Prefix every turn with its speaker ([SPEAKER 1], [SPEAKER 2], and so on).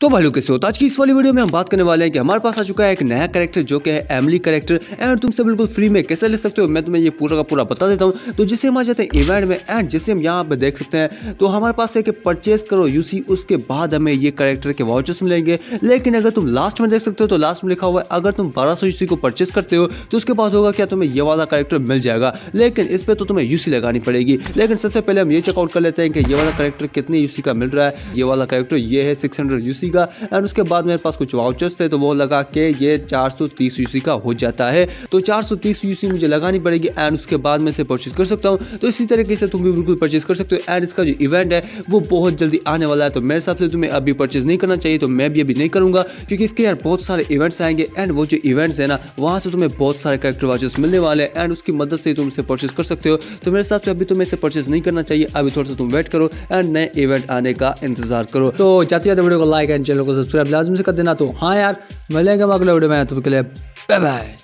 [SPEAKER 1] तो भाई कैसे होता तो है आज की इस वाली वीडियो में हम बात करने वाले हैं कि हमारे पास आ चुका है एक नया करेक्टर जो कि है एमली करेक्टर एंड तुमसे बिल्कुल फ्री में कैसे ले सकते हो मैं तुम्हें ये पूरा का पूरा बता देता हूँ तो जिसे हम आ जाते हैं इवेंट में एंड जिसे हम यहाँ पर देख सकते हैं तो हमारे पास है कि परचेज करो यूसी उसके बाद हमें ये करेक्टर के वाउचर्स मिलेंगे लेकिन अगर तुम लास्ट में देख सकते हो तो लास्ट में लिखा हुआ है अगर तुम बारह सौ यूसी को परचेज करते हो तो उसके बाद होगा क्या तुम्हें ये वाला करेक्टर मिल जाएगा लेकिन इस पर तो तुम्हें यूसी लगानी पड़ेगी लेकिन सबसे पहले हम ये चेकआउट कर लेते हैं कि ये वाला करेक्टर कितने यूसी का मिल रहा है ये वाला करेक्टर ये है सिक्स हंड्रेड यूसी यूसी का एंड उसके बाद मेरे पास कुछ वाउचर्स थे तो वो लगा के ये चार सौ का हो जाता है तो चार सौ मुझे लगानी पड़ेगी एंड उसके बाद मैं इसे परचेज कर सकता हूँ तो इसी तरीके से तुम भी बिल्कुल परचेज कर सकते हो एंड इसका जो इवेंट है वो बहुत जल्दी आने वाला है तो मेरे हिसाब से तुम्हें अभी परचेज नहीं करना चाहिए तो मैं भी अभी नहीं करूँगा क्योंकि इसके यार बहुत सारे इवेंट्स आएंगे एंड वो जो इवेंट्स है ना वहाँ से तुम्हें बहुत सारे करेक्टर वाचेस मिलने वाले हैं एंड उसकी मदद से तुम इसे परचेज कर सकते हो तो मेरे हिसाब से अभी तुम्हें इसे परचेज नहीं करना चाहिए अभी थोड़ा सा तुम वेट करो एंड नए इवेंट आने का इंतजार करो तो जाते जाते वीडियो को लाइक एंड चैनल को सब्सक्राइब लाजम से कर देना तो हाँ यार मिलेंगे अगले वीडियो में तो बाय बाय